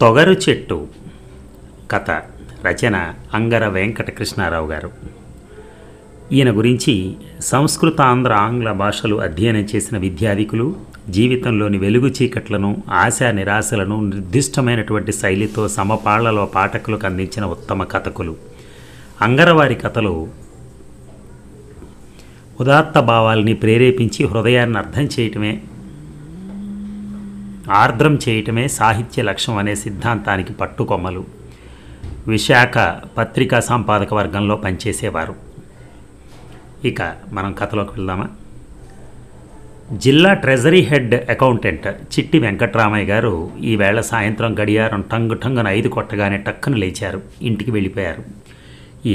తొగరు చెట్టు కథ రచన అంగర వెంకట కృష్ణారావు గారు ఈయన గురించి సంస్కృత ఆంధ్ర ఆంగ్ల భాషలు అధ్యయనం చేసిన విద్యాధికులు జీవితంలోని వెలుగు చీకట్లను ఆశా నిరాశలను నిర్దిష్టమైనటువంటి శైలితో సమపాళ్లలో పాఠకులకు అందించిన ఉత్తమ కథకులు అంగరవారి కథలు ఉదాత్త భావాల్ని ప్రేరేపించి హృదయాన్ని అర్థం చేయటమే ఆర్ద్రం చేయటమే సాహిత్య లక్ష్యం అనే సిద్ధాంతానికి పట్టుకొమ్మలు విశాఖ పత్రికా సంపాదక వర్గంలో పనిచేసేవారు ఇక మనం కథలోకి వెళ్దామా జిల్లా ట్రెజరీ హెడ్ అకౌంటెంట్ చిట్టి వెంకట్రామయ్య గారు ఈవేళ సాయంత్రం గడియారం టంగు టంగున ఐదు కొట్టగానే టక్కును లేచారు ఇంటికి వెళ్ళిపోయారు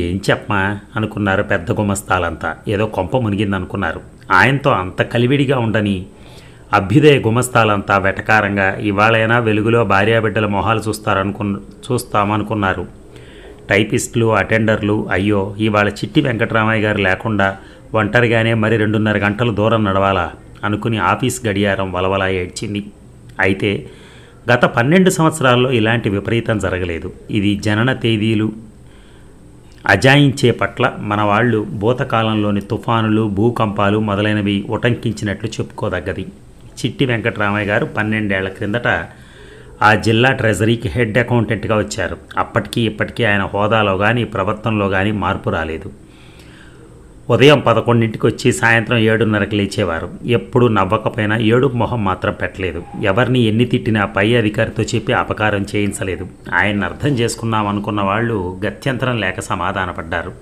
ఏం చెప్పమా అనుకున్నారు పెద్ద గుమస్తాలంతా ఏదో కొంప మునిగిందనుకున్నారు ఆయనతో అంత కలివిడిగా ఉండని అభ్యుదయ గుమస్తాలంతా వెటకారంగా ఇవాళైనా వెలుగులో భార్యాబిడ్డల మొహాలు చూస్తారనుకు చూస్తామనుకున్నారు టైపిస్టులు అటెండర్లు అయ్యో ఇవాళ చిట్టి వెంకటరామయ్య గారు లేకుండా ఒంటరిగానే మరి రెండున్నర గంటలు దూరం నడవాలా అనుకుని ఆఫీస్ గడియారం వలవలా ఏడ్చింది అయితే గత పన్నెండు సంవత్సరాల్లో ఇలాంటి విపరీతం జరగలేదు ఇది జనన తేదీలు అజాయించే పట్ల మన వాళ్ళు భూతకాలంలోని తుఫానులు భూకంపాలు మొదలైనవి ఉటంకించినట్లు చెప్పుకోదగ్గది చిట్టి వెంకటరామయ్య గారు పన్నెండేళ్ల క్రిందట ఆ జిల్లా ట్రెజరీకి హెడ్ అకౌంటెంట్గా వచ్చారు అప్పటికీ ఇప్పటికీ ఆయన హోదాలో కానీ ప్రవర్తనలో కానీ మార్పు రాలేదు ఉదయం పదకొండింటికి వచ్చి సాయంత్రం ఏడున్నరకు లేచేవారు ఎప్పుడు నవ్వకపోయినా ఏడు మొహం మాత్రం పెట్టలేదు ఎవరిని ఎన్ని తిట్టినా పై అధికారితో చెప్పి అపకారం చేయించలేదు ఆయన్ని అర్థం చేసుకున్నాం అనుకున్న వాళ్ళు గత్యంతరం లేక సమాధానపడ్డారు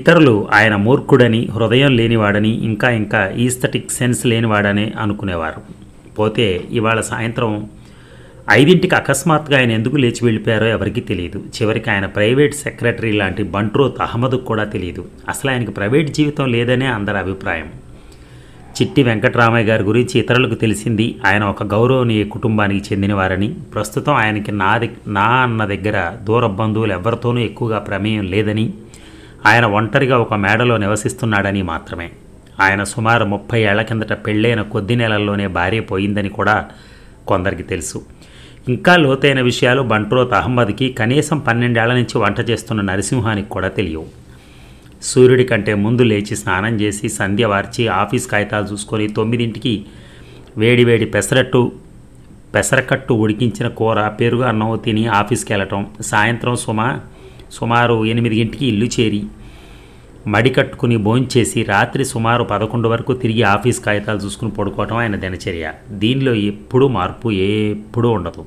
ఇతరులు ఆయన మూర్ఖుడని హృదయం లేనివాడని ఇంకా ఇంకా ఈస్థటిక్ సెన్స్ లేనివాడని అనుకునేవారు పోతే ఇవాళ సాయంత్రం ఐదింటికి అకస్మాత్తుగా ఆయన ఎందుకు లేచి వెళ్ళిపోయారో ఎవరికీ తెలియదు చివరికి ఆయన ప్రైవేట్ సెక్రటరీ లాంటి బంట్రోత్ అహ్మద్కు కూడా తెలియదు అసలు ఆయనకి ప్రైవేట్ జీవితం లేదనే అందరి అభిప్రాయం చిట్టి వెంకటరామయ్య గారి గురించి ఇతరులకు తెలిసింది ఆయన ఒక గౌరవనీయ కుటుంబానికి చెందినవారని ప్రస్తుతం ఆయనకి నా నా అన్న దగ్గర దూర బంధువులు ఎవరితోనూ ఎక్కువగా ప్రమేయం లేదని ఆయన ఒంటరిగా ఒక మేడలో నివసిస్తున్నాడని మాత్రమే ఆయన సుమారు ముప్పై ఏళ్ల కిందట పెళ్ళైన కొద్ది నెలల్లోనే భార్య పోయిందని కూడా కొందరికి తెలుసు ఇంకా లోతైన విషయాలు బంట్రోత్ అహ్మద్కి కనీసం పన్నెండేళ్ల నుంచి వంట చేస్తున్న నరసింహానికి కూడా తెలియవు సూర్యుడి కంటే ముందు లేచి స్నానం చేసి సంధ్య వార్చి ఆఫీస్ కాగితాలు చూసుకొని తొమ్మిదింటికి వేడి వేడి పెసరట్టు పెసరకట్టు ఉడికించిన కూర పెరుగు అన్నం తిని ఆఫీస్కి వెళ్ళటం సాయంత్రం సుమా సుమారు ఎనిమిదింటికి ఇల్లు చేరి మడి కట్టుకుని భోంచేసి రాత్రి సుమారు పదకొండు వరకు తిరిగి ఆఫీస్ కాగితాలు చూసుకుని పడుకోవటం ఆయన దినచర్య దీనిలో ఎప్పుడూ మార్పు ఎప్పుడూ ఉండదు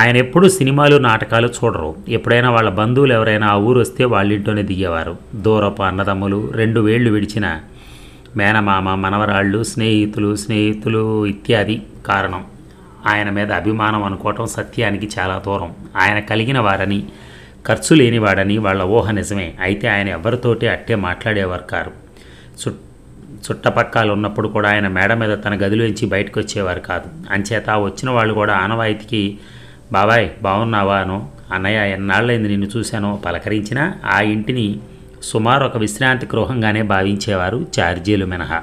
ఆయన ఎప్పుడూ సినిమాలు నాటకాలు చూడరు ఎప్పుడైనా వాళ్ళ బంధువులు ఎవరైనా ఆ ఊరు వస్తే వాళ్ళింట్లోనే దిగేవారు దూరపు అన్నదమ్ములు రెండు వేళ్లు విడిచిన మేనమామ మనవరాళ్ళు స్నేహితులు స్నేహితులు ఇత్యాది కారణం ఆయన మీద అభిమానం అనుకోవటం సత్యానికి చాలా దూరం ఆయన కలిగిన వారని ఖర్చు లేనివాడని వాళ్ళ ఊహ నిజమే అయితే ఆయన ఎవరితోటి అట్టే మాట్లాడేవారు కారు చుట్టూ చుట్టపక్కలు ఉన్నప్పుడు కూడా ఆయన మేడ మీద తన గదిలోంచి బయటకు వచ్చేవారు కాదు అంచేత వచ్చిన వాళ్ళు కూడా ఆనవాయితీకి బాబాయ్ బాగున్నావాను అన్నయ్య ఎన్నాళ్ళైంది నిన్ను చూశానో పలకరించినా ఆ ఇంటిని సుమారు ఒక విశ్రాంతి గృహంగానే భావించేవారు చార్జీలు మినహా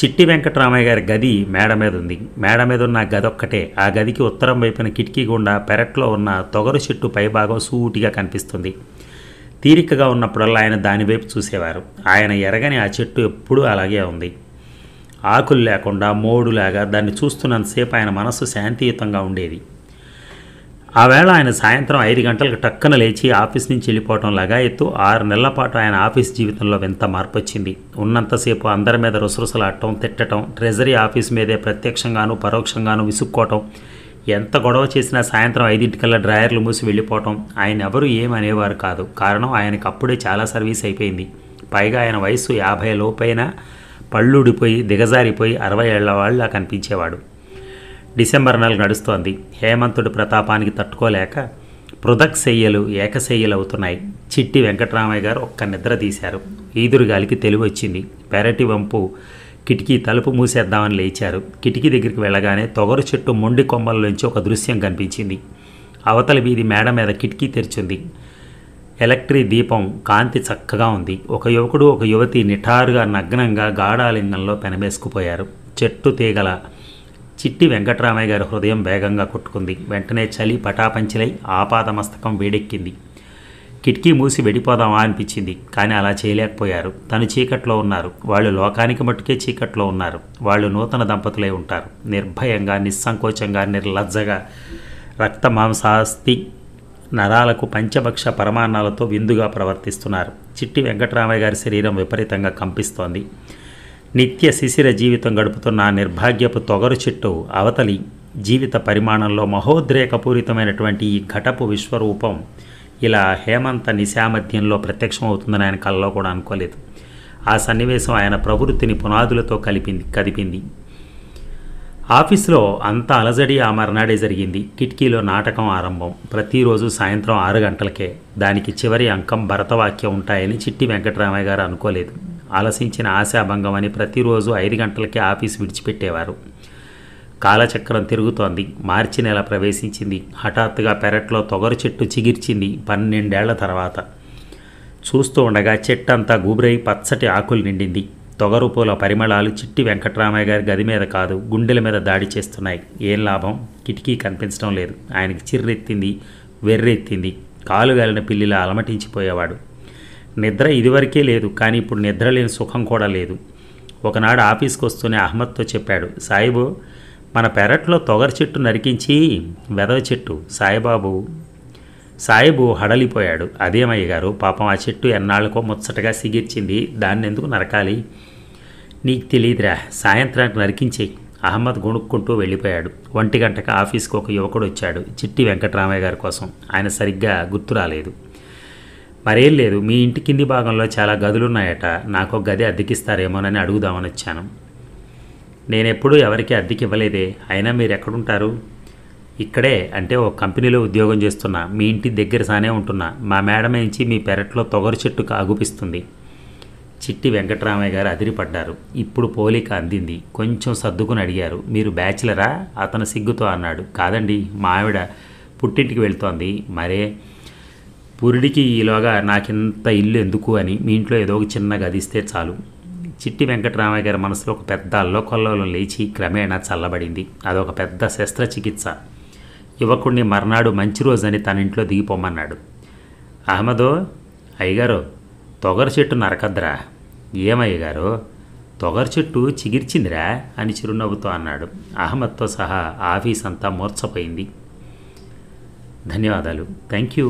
చిట్టి వెంకటరామయ్య గారి గది మేడ మీద ఉంది మేడ మీద ఉన్న గది ఒక్కటే ఆ గదికి ఉత్తరం వైపున కిటికీ గుండా పెరట్లో ఉన్న తొగరు చెట్టు పైభాగం సూటిగా కనిపిస్తుంది తీరికగా ఉన్నప్పుడల్లా ఆయన దానివైపు చూసేవారు ఆయన ఎరగని ఆ చెట్టు ఎప్పుడూ అలాగే ఉంది ఆకులు లేకుండా మోడులాగా దాన్ని చూస్తున్నంతసేపు ఆయన మనస్సు శాంతియుతంగా ఉండేది ఆవేళ ఆయన సాయంత్రం ఐదు గంటలకు టక్కన లేచి ఆఫీస్ నుంచి వెళ్ళిపోవటం లగాయత్తు ఆరు నెలల పాటు ఆయన ఆఫీస్ జీవితంలో వింత మార్పు వచ్చింది ఉన్నంతసేపు అందరి మీద రుసరుసలాడటం తిట్టడం ట్రెజరీ ఆఫీస్ మీదే ప్రత్యక్షంగాను పరోక్షంగాను విసుక్కోవటం ఎంత గొడవ చేసినా సాయంత్రం ఐదింటికల్లా డ్రాయర్లు మూసి వెళ్ళిపోవటం ఆయన ఎవరు ఏమనేవారు కాదు కారణం ఆయనకు అప్పుడే చాలా సర్వీస్ అయిపోయింది పైగా ఆయన వయసు యాభై లోపైనా పళ్ళుడిపోయి దిగజారిపోయి అరవై ఏళ్ల వాళ్ళ కనిపించేవాడు డిసెంబర్ నెల నడుస్తోంది హేమంతుడి ప్రతాపానికి తట్టుకోలేక పృథక్ పృథక్శయ్యలు ఏకశయ్యలవుతున్నాయి చిట్టి వెంకటరామయ్య గారు ఒక్క నిద్ర తీశారు ఈదురుగాలికి తెలివి వచ్చింది పెరటి వంపు కిటికీ తలుపు మూసేద్దామని లేచారు కిటికీ దగ్గరికి వెళ్ళగానే తొగరు చెట్టు మొండి కొమ్మల నుంచి ఒక దృశ్యం కనిపించింది అవతల వీధి మేడ మీద కిటికీ తెరిచింది ఎలక్ట్రిక్ దీపం కాంతి చక్కగా ఉంది ఒక యువకుడు ఒక యువతి నిఠారుగా నగ్నంగా గాఢాలింగంలో పెనబేసుకుపోయారు చెట్టు తీగల చిట్టి వెంకటరామయ్య గారి హృదయం వేగంగా కొట్టుకుంది వెంటనే చలి పటాపంచలై ఆపాదమస్తకం వేడెక్కింది కిటికీ మూసి వెడిపోదామా అనిపించింది కానీ అలా చేయలేకపోయారు తను చీకట్లో ఉన్నారు వాళ్ళు లోకానికి మట్టుకే చీకట్లో ఉన్నారు వాళ్ళు నూతన దంపతులై ఉంటారు నిర్భయంగా నిస్సంకోచంగా నిర్లజ్జగా రక్త మాంసాస్తి నరాలకు పంచభక్ష పరమాన్నాలతో విందుగా ప్రవర్తిస్తున్నారు చిట్టి వెంకటరామయ్య గారి శరీరం విపరీతంగా కంపిస్తోంది నిత్య శిశిర జీవితం గడుపుతున్న నిర్భాగ్యపు తొగరు చిట్టు అవతలి జీవిత పరిమాణంలో మహోద్రేకపూరితమైనటువంటి ఈ ఘటపు విశ్వరూపం ఇలా హేమంత నిశామధ్యంలో ప్రత్యక్షమవుతుందని ఆయన కళ్ళలో కూడా అనుకోలేదు ఆ సన్నివేశం ఆయన ప్రవృత్తిని పునాదులతో కలిపింది కదిపింది ఆఫీస్లో అంత అలజడి ఆ మర్నాడే జరిగింది కిటికీలో నాటకం ఆరంభం ప్రతిరోజు సాయంత్రం ఆరు గంటలకే దానికి చివరి అంకం భరతవాక్యం ఉంటాయని చిట్టి వెంకటరామయ్య గారు అనుకోలేదు ఆలసించిన ఆశాభంగం అని ప్రతిరోజు ఐదు గంటలకే ఆఫీస్ విడిచిపెట్టేవారు కాలచక్రం తిరుగుతోంది మార్చి నెల ప్రవేశించింది హఠాత్తుగా పెరట్లో తొగరు చెట్టు చిగిర్చింది పన్నెండేళ్ల తర్వాత చూస్తూ ఉండగా చెట్టంతా గుబురై పచ్చటి ఆకులు నిండింది తొగరూపుల పరిమళాలు చిట్టి వెంకట్రామయ్య గారి గది మీద కాదు గుండెల మీద దాడి చేస్తున్నాయి ఏం లాభం కిటికీ కనిపించడం లేదు ఆయనకి చిర్రెత్తింది వెర్రెత్తింది కాలు గలిన పిల్లిలా అలమటించిపోయేవాడు నిద్ర ఇదివరకే లేదు కానీ ఇప్పుడు నిద్ర లేని సుఖం కూడా లేదు ఒకనాడు ఆఫీస్కి వస్తూనే అహ్మద్తో చెప్పాడు సాయిబు మన పెరట్లో తొగర చెట్టు నరికించి వెదవ చెట్టు సాయిబాబు సాయిబు హడలిపోయాడు అదేమయ్య గారు పాపం ఆ చెట్టు ఎన్నాళ్ళకో ముచ్చటగా సిగిర్చింది దాన్ని ఎందుకు నరకాలి నీకు తెలియదురా సాయంత్రానికి నరికించే అహ్మద్ గొణుక్కుంటూ వెళ్ళిపోయాడు ఒంటి గంటకు ఆఫీస్కి ఒక యువకుడు వచ్చాడు చిట్టి వెంకటరామయ్య గారి కోసం ఆయన సరిగ్గా గుర్తు రాలేదు మరేం లేదు మీ ఇంటి కింది భాగంలో చాలా గదులున్నాయట నాకు గది అద్దెకిస్తారేమోనని అడుగుదామని వచ్చాను నేనెప్పుడూ ఎవరికి అద్దెకి ఇవ్వలేదే అయినా మీరు ఎక్కడుంటారు ఇక్కడే అంటే ఓ కంపెనీలో ఉద్యోగం చేస్తున్న మీ ఇంటి దగ్గర సానే ఉంటున్న మా మేడం నుంచి మీ పెరట్లో తొగరు చెట్టు కాగుపిస్తుంది చిట్టి వెంకటరామయ్య గారు అదిరిపడ్డారు ఇప్పుడు పోలిక అందింది కొంచెం సర్దుకుని అడిగారు మీరు బ్యాచిలరా అతను సిగ్గుతో అన్నాడు కాదండి మా ఆవిడ పుట్టింటికి వెళ్తోంది మరే పురుడికి ఈలోగా నాకింత ఇల్లు ఎందుకు అని మీ ఇంట్లో ఏదో ఒక చిన్న గదిస్తే చాలు చిట్టి వెంకటరామయ్య గారి మనసులో ఒక పెద్ద అల్లోకొల్లోలం లేచి క్రమేణా చల్లబడింది అదొక పెద్ద శస్త్రచికిత్స యువకుడిని మర్నాడు మంచి రోజని తన ఇంట్లో దిగిపోమన్నాడు అహ్మదో అయ్యగారు తొగరి చెట్టు నరకద్రా ఏమయ్యగారు తొగరి చెట్టు చిగిర్చిందిరా అని చిరునవ్వుతో అన్నాడు అహ్మద్తో సహా ఆఫీస్ అంతా మూర్చపోయింది ధన్యవాదాలు థ్యాంక్ యూ